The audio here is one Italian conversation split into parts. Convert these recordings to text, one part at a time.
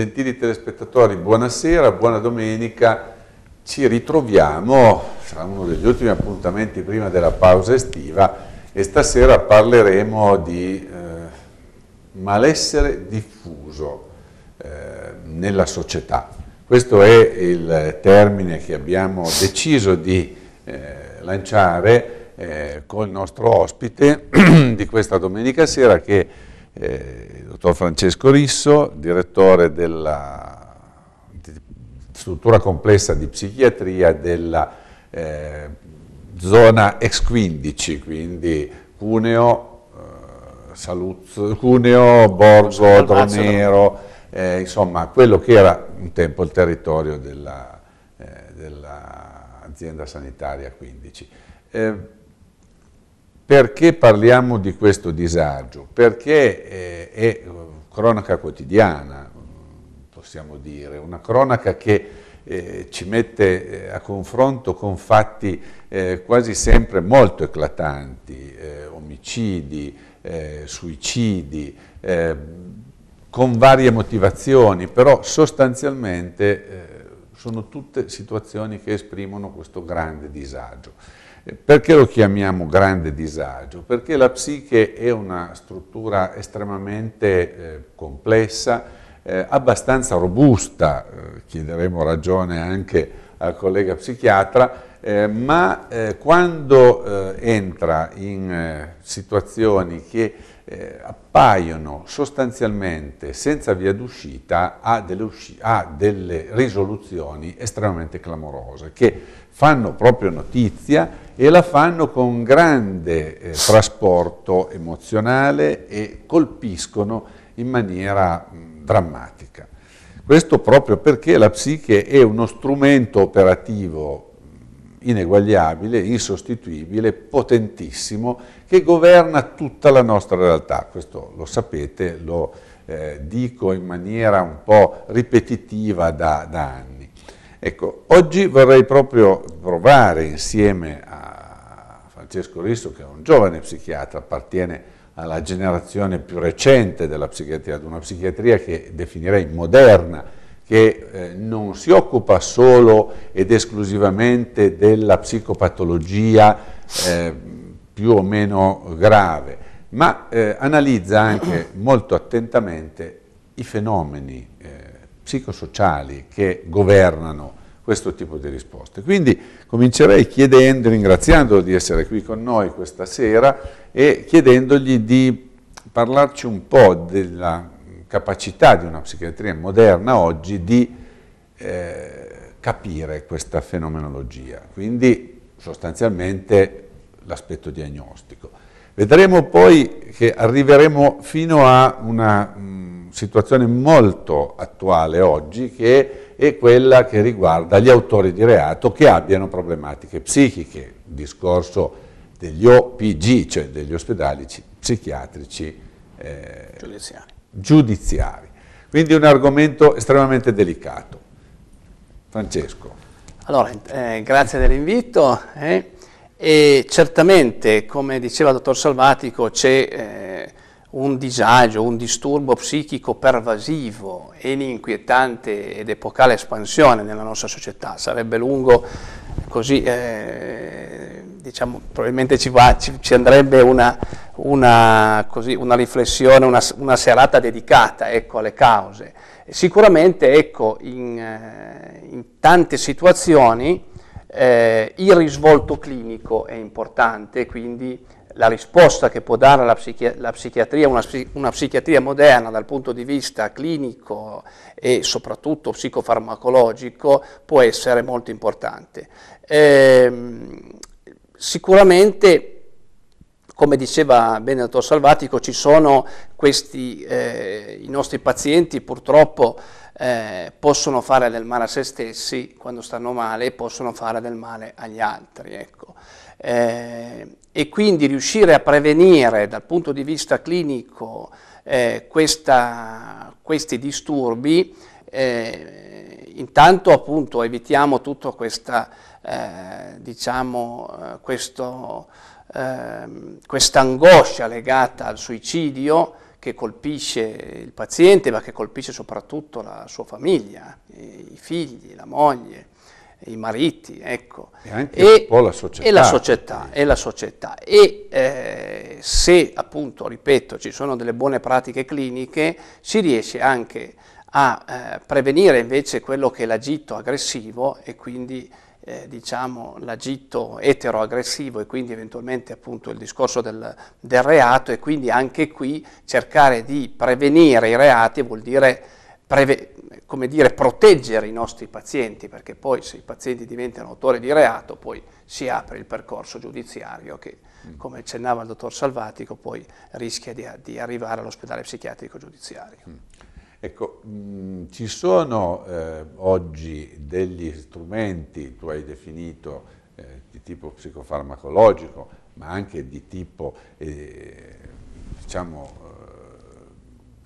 Gentili telespettatori, buonasera, buona domenica. Ci ritroviamo, sarà uno degli ultimi appuntamenti prima della pausa estiva e stasera parleremo di eh, malessere diffuso eh, nella società. Questo è il termine che abbiamo deciso di eh, lanciare il eh, nostro ospite di questa domenica sera che è eh, il dottor Francesco Risso, direttore della struttura complessa di psichiatria della eh, zona ex 15, quindi Cuneo, eh, Saluzzo, Cuneo Borgo, Dronero, eh, insomma quello che era un tempo il territorio eh, dell'azienda della sanitaria 15. Perché parliamo di questo disagio? Perché eh, è eh, cronaca quotidiana, possiamo dire, una cronaca che eh, ci mette eh, a confronto con fatti eh, quasi sempre molto eclatanti, omicidi, suicidi, con varie motivazioni, però sostanzialmente sono tutte situazioni che esprimono questo grande disagio. Perché lo chiamiamo grande disagio? Perché la psiche è una struttura estremamente eh, complessa, eh, abbastanza robusta, eh, chiederemo ragione anche al collega psichiatra, eh, ma eh, quando eh, entra in situazioni che appaiono sostanzialmente senza via d'uscita ha ha delle risoluzioni estremamente clamorose che fanno proprio notizia e la fanno con grande eh, trasporto emozionale e colpiscono in maniera mh, drammatica. Questo proprio perché la psiche è uno strumento operativo ineguagliabile, insostituibile, potentissimo, che governa tutta la nostra realtà. Questo lo sapete, lo eh, dico in maniera un po' ripetitiva da, da anni. Ecco, oggi vorrei proprio provare insieme Francesco Risso, che è un giovane psichiatra, appartiene alla generazione più recente della psichiatria, ad una psichiatria che definirei moderna, che eh, non si occupa solo ed esclusivamente della psicopatologia eh, più o meno grave, ma eh, analizza anche molto attentamente i fenomeni eh, psicosociali che governano questo tipo di risposte. Quindi comincerei chiedendo, ringraziandolo di essere qui con noi questa sera e chiedendogli di parlarci un po' della capacità di una psichiatria moderna oggi di eh, capire questa fenomenologia, quindi sostanzialmente l'aspetto diagnostico. Vedremo poi che arriveremo fino a una mh, mm, situazione molto attuale oggi che e quella che riguarda gli autori di reato che abbiano problematiche psichiche, discorso degli OPG, cioè degli ospedali psichiatrici eh, giudiziari. giudiziari. Quindi un argomento estremamente delicato. Francesco. Allora, eh, grazie dell'invito. Eh. E certamente, come diceva il dottor Salvatico, c'è eh, un disagio, un disturbo psichico pervasivo e in inquietante ed epocale espansione nella nostra società. Sarebbe lungo così, eh, diciamo, probabilmente ci, va, ci, ci andrebbe una, una, così, una riflessione, una, una, serata dedicata ecco, alle cause. Sicuramente ecco, in, eh, in tante situazioni eh, il risvolto clinico è importante, quindi la risposta che può dare la, psichi- la psichiatria, una, una, psichiatria moderna dal punto di vista clinico e soprattutto psicofarmacologico può essere molto importante. Eh, sicuramente come diceva Benedetto Salvatico, ci sono questi, eh, i nostri pazienti purtroppo eh, possono fare del male a se stessi quando stanno male e possono fare del male agli altri. Ecco. Eh, e quindi riuscire a prevenire dal punto di vista clinico eh, questa, questi disturbi, eh, intanto appunto evitiamo tutto questa, eh, diciamo, questo eh, questa angoscia legata al suicidio che colpisce il paziente ma che colpisce soprattutto la sua famiglia, i figli, la moglie, i mariti, ecco. E anche e, un po' la società. E la società, e, la società. e eh, se appunto, ripeto, ci sono delle buone pratiche cliniche, si riesce anche a eh, prevenire invece quello che è l'agito aggressivo e quindi eh, diciamo, l'agito etero-aggressivo e quindi eventualmente appunto il discorso del, del reato e quindi anche qui cercare di prevenire i reati vuol dire preve- come dire, proteggere i nostri pazienti, perché poi se i pazienti diventano autori di reato, poi si apre il percorso giudiziario che, mm. come accennava il dottor Salvatico, poi rischia di, di arrivare all'ospedale psichiatrico giudiziario. Mm. Ecco, mh, mm, ci sono eh, oggi degli strumenti, tu hai definito eh, di tipo psicofarmacologico, ma anche di tipo, eh, diciamo, eh,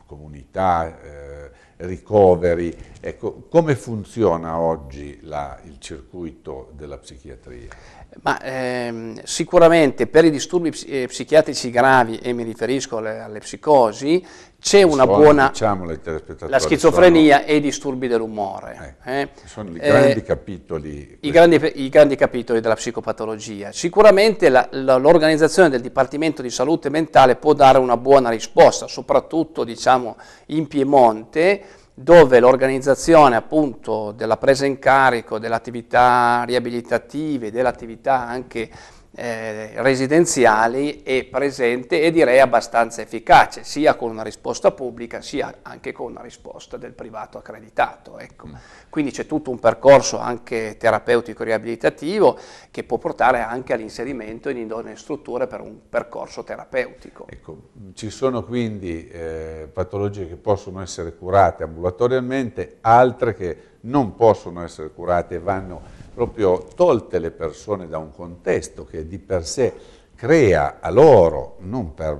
comunità, eh, ricoveri, Ecco, come funziona oggi la, il circuito della psichiatria? Ma, ehm, sicuramente per i disturbi ps eh, psichiatrici gravi, e mi riferisco alle, alle psicosi, c'è una sono, buona... Diciamo, la schizofrenia sono, e i disturbi dell'umore. Ecco, eh, eh. Sono i grandi eh, capitoli. I grandi, I grandi, capitoli della psicopatologia. Sicuramente l'organizzazione del Dipartimento di Salute Mentale può dare una buona risposta, soprattutto diciamo, in Piemonte, dove l'organizzazione appunto della presa in carico delle attività riabilitative, delle attività anche eh, residenziali è presente e direi abbastanza efficace, sia con una risposta pubblica sia anche con una risposta del privato accreditato. Ecco. Mm. Quindi c'è tutto un percorso anche terapeutico riabilitativo che può portare anche all'inserimento in idonee strutture per un percorso terapeutico. Ecco, ci sono quindi eh, patologie che possono essere curate ambulatorialmente, altre che non possono essere curate e vanno proprio tolte le persone da un contesto che di per sé crea a loro, non per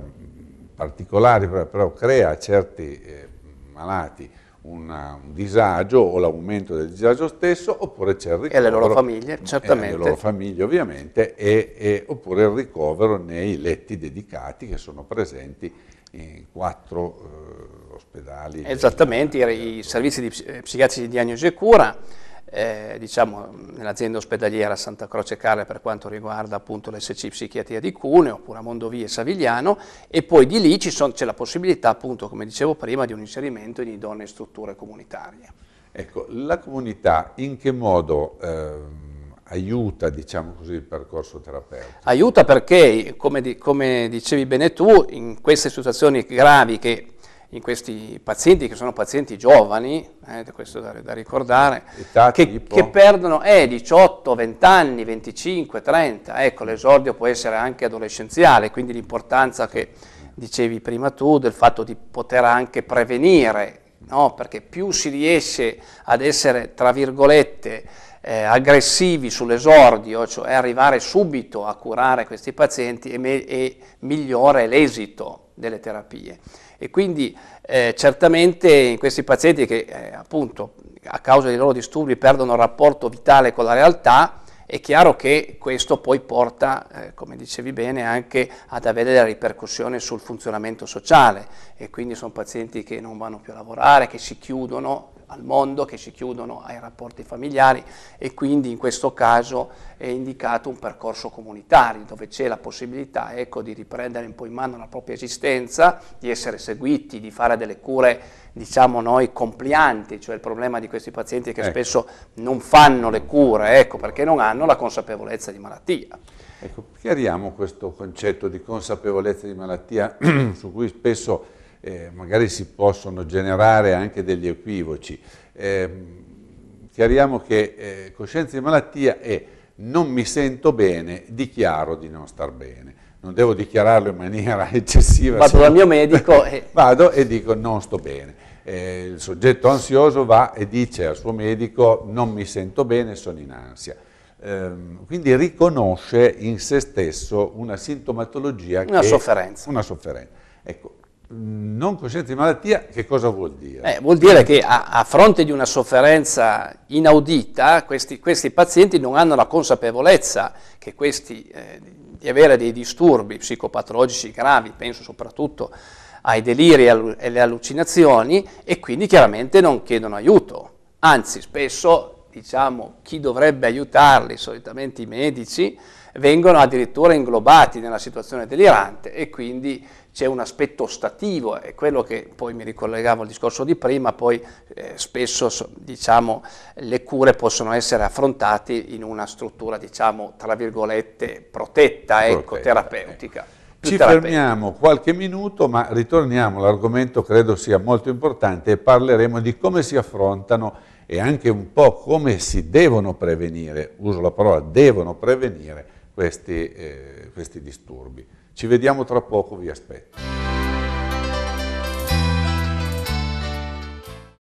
particolari, però crea a certi eh, malati una, un disagio o l'aumento del disagio stesso, oppure c'è il ricovero. E le loro famiglie, eh, certamente. E le loro famiglie ovviamente, e, e, oppure il ricovero nei letti dedicati che sono presenti in quattro eh, ospedali. Esattamente, del, i, i servizi di, eh, psichiatrici di diagnosi e cura eh, diciamo, nell'azienda ospedaliera Santa Croce Carle per quanto riguarda appunto l'SC Psichiatria di Cuneo, oppure a Mondovì e Savigliano, e poi di lì c'è la possibilità appunto, come dicevo prima, di un inserimento di donne in strutture comunitarie. Ecco, la comunità in che modo... Ehm aiuta diciamo così, il percorso terapeutico. Aiuta perché, come, di, come, dicevi bene tu, in queste situazioni gravi che in questi pazienti, che sono pazienti giovani, eh, questo da, da ricordare, che, che, perdono eh, 18, 20 anni, 25, 30, ecco mm. l'esordio può essere anche adolescenziale, quindi l'importanza che dicevi prima tu del fatto di poter anche prevenire, no? perché più si riesce ad essere, tra virgolette, eh, aggressivi sull'esordio, cioè arrivare subito a curare questi pazienti e, me- e migliore l'esito delle terapie. E quindi eh, certamente in questi pazienti che eh, appunto a causa dei loro disturbi perdono il rapporto vitale con la realtà, è chiaro che questo poi porta, eh, come dicevi bene, anche ad avere delle ripercussioni sul funzionamento sociale e quindi sono pazienti che non vanno più a lavorare, che si chiudono al mondo, che si chiudono ai rapporti familiari e quindi in questo caso è indicato un percorso comunitario dove c'è la possibilità ecco, di riprendere un po' in mano la propria esistenza, di essere seguiti, di fare delle cure diciamo noi complianti, cioè il problema di questi pazienti è che ecco. spesso non fanno le cure ecco, perché non hanno la consapevolezza di malattia. Ecco, chiariamo questo concetto di consapevolezza di malattia su cui spesso eh, magari si possono generare anche degli equivoci. Eh, chiariamo che eh, coscienza di malattia è non mi sento bene, dichiaro di non star bene. Non devo dichiararlo in maniera eccessiva. Vado dal mio medico e... Vado e dico non sto bene. Eh, il soggetto ansioso va e dice al suo medico non mi sento bene, sono in ansia. Ehm, quindi riconosce in se stesso una sintomatologia una che, sofferenza. Una sofferenza. Ecco, non consente di malattia, che cosa vuol dire? Eh, vuol dire che a, a, fronte di una sofferenza inaudita, questi, questi pazienti non hanno la consapevolezza questi, eh, di avere dei disturbi psicopatologici gravi, penso soprattutto ai deliri e alle allucinazioni, e quindi chiaramente non chiedono aiuto. Anzi, spesso, diciamo, chi dovrebbe aiutarli, solitamente i medici, vengono addirittura inglobati nella situazione delirante e quindi c'è un aspetto ostativo, è quello che poi mi ricollegavo al discorso di prima, poi eh, spesso diciamo, le cure possono essere affrontate in una struttura, diciamo, tra virgolette, protetta, ecco, terapeutica. Ecco. Ci fermiamo qualche minuto, ma ritorniamo, l'argomento credo sia molto importante e parleremo di come si affrontano e anche un po' come si devono prevenire, uso la parola devono prevenire questi, eh, questi disturbi. Ci vediamo tra poco, vi aspetto.